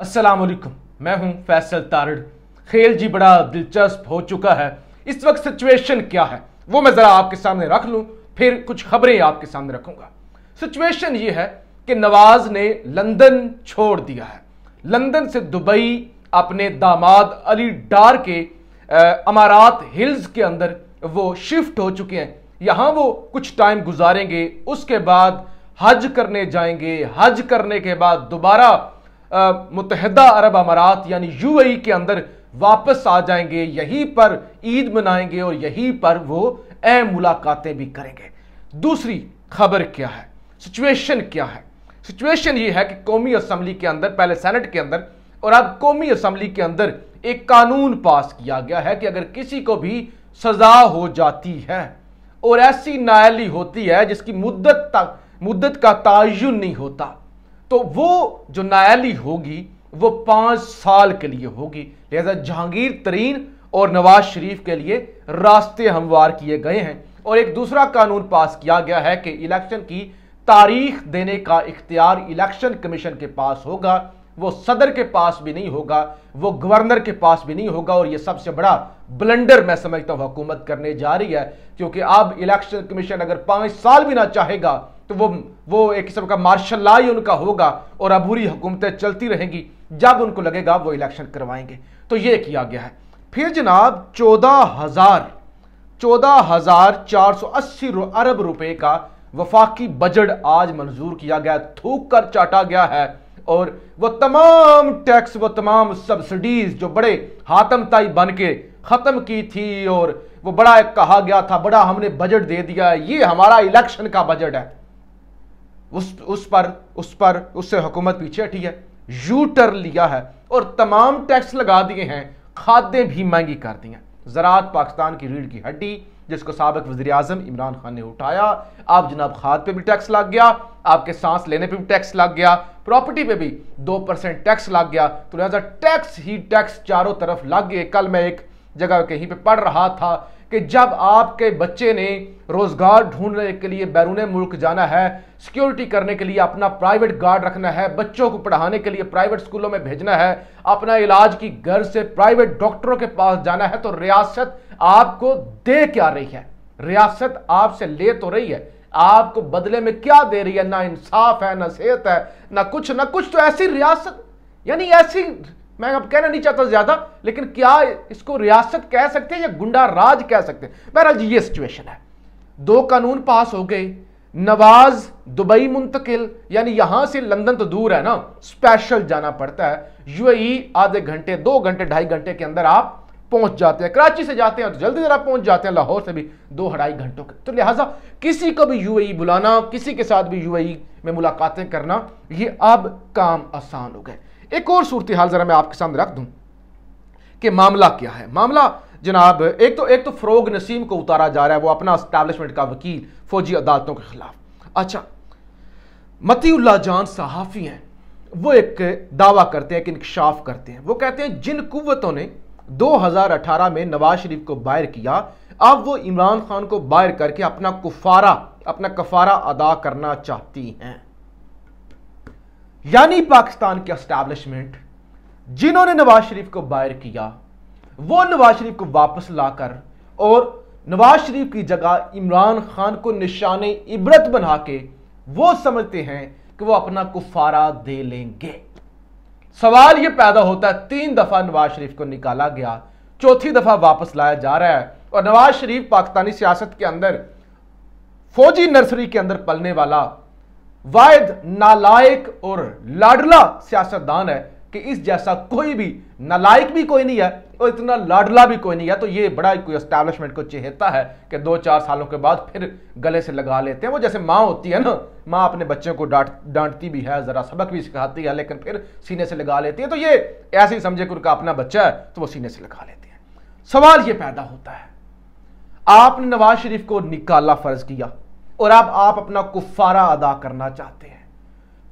अस्सलाम वालेकुम मैं हूं फैसल तारड़ खेल जी बड़ा दिलचस्प हो चुका है इस वक्त सिचुएशन क्या है वो मैं ज़रा आपके सामने रख लूं फिर कुछ खबरें आपके सामने रखूंगा सिचुएशन ये है कि नवाज ने लंदन छोड़ दिया है लंदन से दुबई अपने दामाद अली डार के अमारात हिल्स के अंदर वो शिफ्ट हो चुके हैं यहाँ वो कुछ टाइम गुजारेंगे उसके बाद हज करने जाएंगे हज करने के बाद दोबारा मुतहदा अरब अमारात यानी यूएई के अंदर वापस आ जाएंगे यहीं पर ईद मनाएंगे और यहीं पर वो अहम मुलाकातें भी करेंगे दूसरी खबर क्या है सिचुएशन क्या है सिचुएशन ये है कि कौमी असम्बली के अंदर पहले सेनेट के अंदर और अब कौमी असम्बली के अंदर एक कानून पास किया गया है कि अगर किसी को भी सजा हो जाती है और ऐसी नायली होती है जिसकी मुद्दत तक मुद्दत का तयन नहीं होता तो वो जो नायाली होगी वो पाँच साल के लिए होगी लिहाजा जहांगीर तरीन और नवाज शरीफ के लिए रास्ते हमवार किए गए हैं और एक दूसरा कानून पास किया गया है कि इलेक्शन की तारीख देने का इख्तियार इलेक्शन कमीशन के पास होगा वो सदर के पास भी नहीं होगा वो गवर्नर के पास भी नहीं होगा और ये सबसे बड़ा ब्लंडर मैं समझता हूँ हुकूमत करने जा रही है क्योंकि अब इलेक्शन कमीशन अगर पाँच साल भी ना चाहेगा तो वो वो एक किस्म का मार्शल ला ही उनका होगा और अबूरी हुकूमतें चलती रहेंगी जब उनको लगेगा वो इलेक्शन करवाएंगे तो ये किया गया है फिर जनाब चौदह हज़ार चौदह हज़ार चार सौ अस्सी अरब रुपए का वफाकी बजट आज मंजूर किया गया थूक कर चाटा गया है और वह तमाम टैक्स वह तमाम सब्सिडीज जो बड़े हातमताई बन के ख़त्म की थी और वो बड़ा एक कहा गया था बड़ा हमने बजट दे दिया ये हमारा इलेक्शन का बजट है उस उस पर उस पर उससे हुकूमत पीछे हटी है यू टर लिया है और तमाम टैक्स लगा दिए हैं खादें भी महंगी कर दी हैं ज़रात पाकिस्तान की रीढ़ की हड्डी जिसको सबक वजी अजम इमरान खान ने उठाया आप जनाब खाद पर भी टैक्स लग गया आपके सांस लेने पर भी टैक्स लग गया प्रॉपर्टी पर भी दो परसेंट टैक्स लग गया तो लिहाजा टैक्स ही टैक्स चारों तरफ लग गए कल मैं एक जगह कहीं पर पढ़ रहा था कि जब आपके बच्चे ने रोज़गार ढूंढने के लिए बैरून मुल्क जाना है सिक्योरिटी करने के लिए अपना प्राइवेट गार्ड रखना है बच्चों को पढ़ाने के लिए प्राइवेट स्कूलों में भेजना है अपना इलाज की गर्ज से प्राइवेट डॉक्टरों के पास जाना है तो रियासत आपको दे क्या रही है रियासत आपसे ले तो रही है आपको बदले में क्या दे रही है ना इंसाफ है ना सेहत है ना कुछ ना कुछ तो ऐसी रियासत यानी ऐसी मैं अब कहना नहीं चाहता ज्यादा लेकिन क्या इसको रियासत कह सकते हैं या गुंडा राज कह सकते हैं बहरहाल ये सिचुएशन है दो कानून पास हो गए नवाज दुबई मुंतकिल यानी यहां से लंदन तो दूर है ना स्पेशल जाना पड़ता है यूएई e आधे घंटे दो घंटे ढाई घंटे के अंदर आप पहुंच जाते हैं कराची से जाते हैं तो जल्दी जरा पहुंच जाते हैं लाहौर से भी दो ढाई घंटों के तो लिहाजा किसी को भी यूएई e बुलाना किसी के साथ भी यूएई e में मुलाकातें करना ये अब काम आसान हो गए एक और सूरत हाल ज़रा मैं आपके सामने रख दूं कि मामला क्या है मामला जनाब एक तो एक तो फ़रोग नसीम को उतारा जा रहा है वो अपना इस्टेबलिशमेंट का वकील फौजी अदालतों के खिलाफ अच्छा मतीउल्ला जान सहाफ़ी हैं वो एक दावा करते हैं एक इंकशाफ करते हैं वो कहते हैं जिन कुतों ने 2018 में नवाज शरीफ को बाहर किया अब वो इमरान खान को बाहर करके अपना कुफारा अपना कफारा अदा करना चाहती हैं यानी पाकिस्तान के अस्टैब्लिशमेंट जिन्होंने नवाज शरीफ को बायर किया वो नवाज शरीफ को वापस लाकर और नवाज शरीफ की जगह इमरान खान को निशान इबरत बना के वो समझते हैं कि वो अपना कुफारा दे लेंगे सवाल ये पैदा होता है तीन दफा नवाज शरीफ को निकाला गया चौथी दफा वापस लाया जा रहा है और नवाज शरीफ पाकिस्तानी सियासत के अंदर फौजी नर्सरी के अंदर पलने वाला वायद नालायक और लाडला सियासतदान है कि इस जैसा कोई भी नालायक भी कोई नहीं है और इतना लाडला भी कोई नहीं है तो ये बड़ा कोई एस्टैब्लिशमेंट को चेहता है कि दो चार सालों के बाद फिर गले से लगा लेते हैं वो जैसे माँ होती है ना माँ अपने बच्चों को डांट डांटती भी है ज़रा सबक भी सिखाती है लेकिन फिर सीने से लगा लेती है तो ये ऐसे ही समझे कि उनका अपना बच्चा है तो वो सीने से लगा लेते हैं सवाल ये पैदा होता है आपने नवाज शरीफ को निकाला फर्ज किया और अब आप अपना कुफारा अदा करना चाहते हैं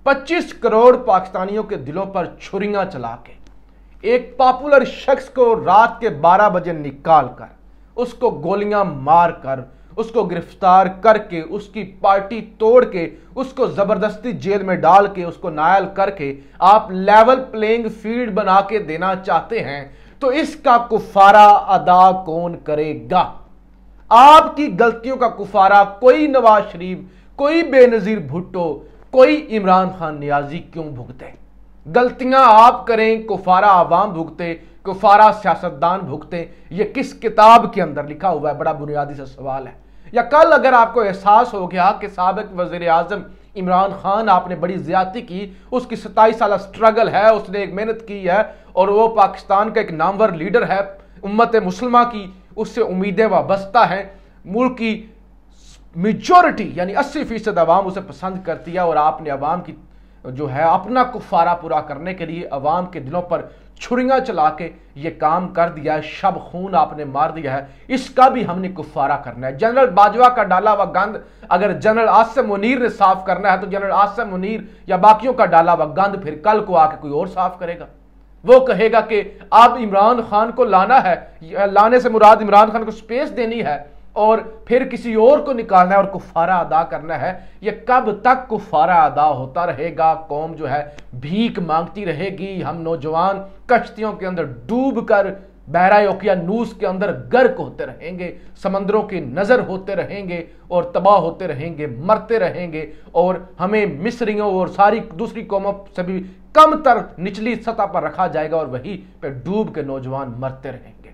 25 करोड़ पाकिस्तानियों के दिलों पर छुरियां चला के एक पॉपुलर शख्स को रात के 12 बजे निकाल कर उसको गोलियां मार कर उसको गिरफ्तार करके उसकी पार्टी तोड़ के उसको ज़बरदस्ती जेल में डाल के उसको नायल करके आप लेवल प्लेइंग फील्ड बना के देना चाहते हैं तो इसका कुफारा अदा कौन करेगा आपकी गलतियों का कुफारा कोई नवाज शरीफ कोई बेनज़ीर भुट्टो कोई इमरान खान न्याजी क्यों भुगते गलतियां आप करें कुफारा आवाम भुगते कुफारा सियासतदान भुगते ये किस किताब के अंदर लिखा हुआ है बड़ा बुनियादी सा सवाल है या कल अगर आपको एहसास हो गया कि सबक वजीर आजम इमरान खान आपने बड़ी ज्यादा की उसकी सताईस साल स्ट्रगल है उसने एक मेहनत की है और वो पाकिस्तान का एक नामवर लीडर है उम्मत मुसलमा की उससे उम्मीदें वाबस्ता हैं मुल्क की मेजोरिटी यानी अस्सी फीसद आवाम उसे पसंद करती है और आपने अवाम की जो है अपना कुफारा पूरा करने के लिए अवाम के दिलों पर छुरियाँ चला के ये काम कर दिया है शब खून आपने मार दिया है इसका भी हमने कुफारा करना है जनरल बाजवा का डाला हुआ गंद अगर जनरल आसम मुनीर ने साफ करना है तो जनरल आसम मुनीर या बाकियों का डाला हुआ गंद फिर कल को आके कोई और साफ करेगा वो कहेगा कि अब इमरान खान को लाना है लाने से मुराद इमरान खान को स्पेस देनी है और फिर किसी और को निकालना है और कुफारा अदा करना है ये कब तक कुफारा अदा होता रहेगा कौम जो है भीख मांगती रहेगी हम नौजवान कश्तियों के अंदर डूब कर बहरा नूस के अंदर गर्क होते रहेंगे समंदरों की नज़र होते रहेंगे और तबाह होते रहेंगे मरते रहेंगे और हमें मिस्रियों और सारी दूसरी कौमों से भी कम तर निचली सतह पर रखा जाएगा और वहीं पे डूब के नौजवान मरते रहेंगे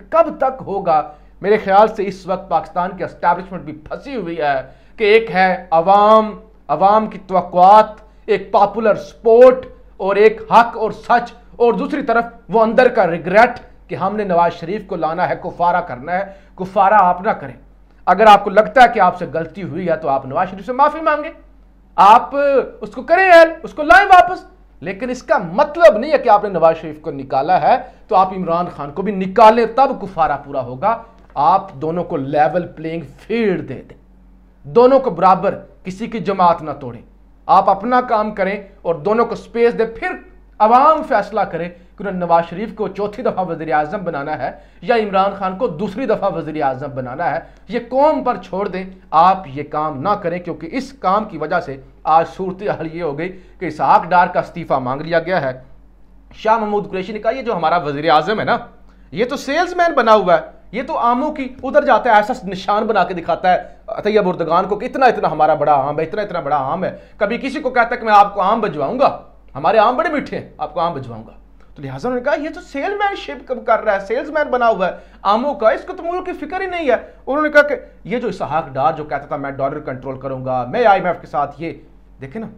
ये कब तक होगा मेरे ख्याल से इस वक्त पाकिस्तान की इस्टेब्लिशमेंट भी फंसी हुई है कि एक है अवाम अवाम की तोक़ात एक पॉपुलर स्पोर्ट और एक हक और सच और दूसरी तरफ वो अंदर का रिग्रेट कि हमने नवाज शरीफ को लाना है कुफारा करना है कुफारा आप ना करें अगर आपको लगता है कि आपसे गलती हुई है तो आप नवाज शरीफ से माफ़ी मांगे आप उसको करें हेल उसको लाएं वापस लेकिन इसका मतलब नहीं है कि आपने नवाज शरीफ को निकाला है तो आप इमरान खान को भी निकालें तब कुफारा पूरा होगा आप दोनों को लेवल प्लेइंग फील्ड दे दें दोनों को बराबर किसी की जमात ना तोड़ें आप अपना काम करें और दोनों को स्पेस दें फिर अवाम फैसला करे कि उन्हें नवाज शरीफ को चौथी दफ़ा वजी अजम बनाना है या इमरान खान को दूसरी दफ़ा वजी अजम बनाना है ये कौम पर छोड़ दें आप ये काम ना करें क्योंकि इस काम की वजह से आज सूरत हल ये हो गई कि इसहाक डार का इस्तीफ़ा मांग लिया गया है शाह महमूद कुरेशी ने कहा यह जो हमारा वजी अजम है ना ये तो मैन बना हुआ है ये तो आमों की उधर जाता है ऐसा निशान बना के दिखाता है तैयब उर्दगान को कि इतना इतना हमारा बड़ा आम है इतना इतना बड़ा आम है कभी किसी को कहता है कि मैं आपको आम बजवाऊंगा हमारे आम बड़े मीठे हैं आपको आम भिजवाऊंगा तो लिहाजा उन्होंने कहा ये तो सेलमैनशिप कर रहा है सेल्समैन बना हुआ है आमों का इसको तो मुल्क की फिक्र ही नहीं है उन्होंने कहा कि ये जो इसहाक डार जो कहता था मैं डॉलर कंट्रोल करूंगा मैं आईएमएफ के साथ ये देखे ना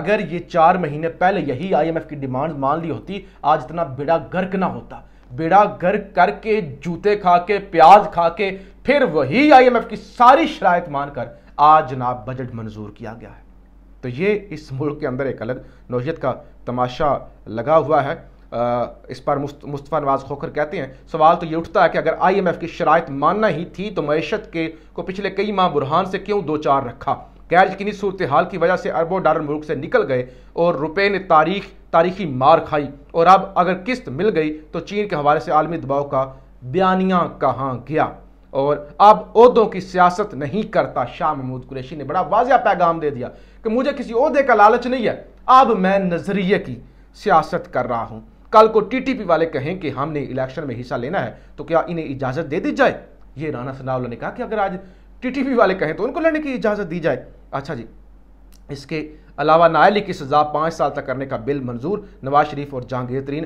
अगर ये चार महीने पहले यही आईएमएफ की डिमांड मान ली होती आज इतना बेड़ा गर्क ना होता बेड़ा गर्क करके जूते खा के प्याज खा के फिर वही आई की सारी शराय मानकर आज जनाब बजट मंजूर किया गया है तो ये इस मुल्क के अंदर एक अलग नौीयत का तमाशा लगा हुआ है आ, इस पर मुस्त, मुस्तफ़ा नवाज़ खोखर कहते हैं सवाल तो ये उठता है कि अगर आई एम एफ़ की शरात मानना ही थी तो मीशत के को पिछले कई माह बुरहान से क्यों दो चार रखा गैर यकीनी सूरत हाल की वजह से अरबों डॉलर मुल्क से निकल गए और रुपये ने तारीख तारीखी मार खाई और अब अगर किस्त मिल गई तो चीन के हवाले से आलमी दबाव का बयानिया कहाँ गया और अब उहदों की सियासत नहीं करता शाह महमूद कुरैशी ने बड़ा वाजिया पैगाम दे दिया कि मुझे किसी अहदे का लालच नहीं है अब मैं नज़रिए की सियासत कर रहा हूँ कल को टीटीपी वाले कहें कि हमने इलेक्शन में हिस्सा लेना है तो क्या इन्हें इजाज़त दे दी जाए ये राना सनाउल्ला ने कहा कि अगर आज टीटीपी वाले कहें तो उनको लड़ने की इजाज़त दी जाए अच्छा जी इसके अलावा नायली की सज़ा पाँच साल तक करने का बिल मंजूर नवाज शरीफ और जहांगीर तरीन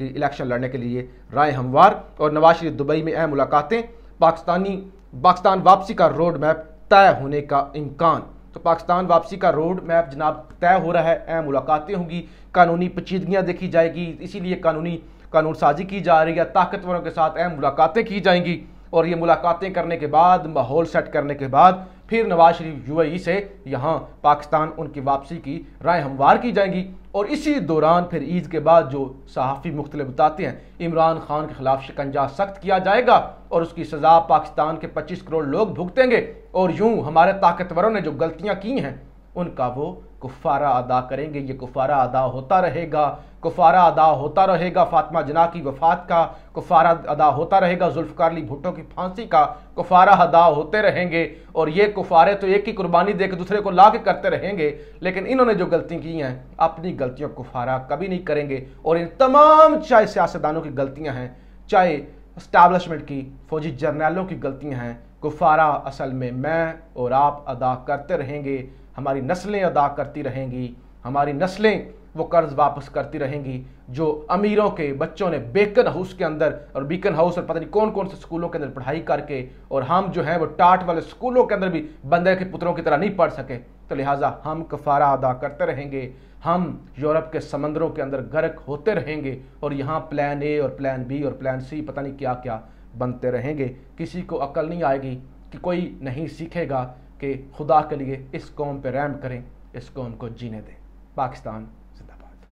की इलेक्शन लड़ने के लिए राय हमवार और नवाज शरीफ दुबई में अहम मुलाकातें पाकिस्तानी पाकिस्तान वापसी का रोड मैप तय होने का इम्कान तो पाकिस्तान वापसी का रोड मैप जनाब तय हो रहा है अहम मुलाकातें होंगी कानूनी पेचीदगियाँ देखी जाएगी इसीलिए कानूनी कानून साजी की जा रही है ताकतवरों के साथ अहम मुलाकातें की जाएंगी और ये मुलाकातें करने के बाद माहौल सेट करने के बाद फिर नवाज शरीफ यूएई से यहाँ पाकिस्तान उनकी वापसी की राय हमवार की जाएंगी और इसी दौरान फिर ईद के बाद जो सहाफ़ी मुख्तल बताते हैं इमरान खान के खिलाफ शिकंजा सख्त किया जाएगा और उसकी सज़ा पाकिस्तान के पच्चीस करोड़ लोग भुगतेंगे और यूँ हमारे ताकतवरों ने जो गलतियाँ की हैं उनका वो कुफारा अदा करेंगे ये कुफारा अदा होता रहेगा कुफारा अदा होता रहेगा फातिमा जना की वफात का कुफारा अदा होता रहेगा जुल्फ़कारली भुट्टो की फांसी का कुफारा अदा होते रहेंगे और ये कुफारे तो एक ही कुर्बानी दे के दूसरे को ला के करते रहेंगे लेकिन इन्होंने जो गलती की हैं अपनी गलतियों कुफारा कभी नहीं करेंगे और इन तमाम चाहे सियासतदानों की गलतियाँ हैं चाहे इस्टेबलिशमेंट की फौजी जर्नैलों की गलतियाँ हैं कुफारा असल में मैं और आप अदा करते रहेंगे हमारी नस्लें अदा करती रहेंगी हमारी नस्लें वो कर्ज वापस करती रहेंगी जो अमीरों के बच्चों ने बेकन हाउस के अंदर और बीकन हाउस और पता नहीं कौन कौन से स्कूलों के अंदर पढ़ाई करके और हम जो हैं वो टाट वाले स्कूलों के अंदर भी बंदे के पुत्रों की तरह नहीं पढ़ सके तो लिहाजा हम कफारा अदा करते रहेंगे हम यूरोप के समंदरों के अंदर गर्क होते रहेंगे और यहाँ प्लान ए और प्लान बी और प्लान सी पता नहीं क्या क्या बनते रहेंगे किसी को अकल नहीं आएगी कि कोई नहीं सीखेगा कि खुदा के लिए इस कौम पर रैम करें इस कौम को जीने दें पाकिस्तान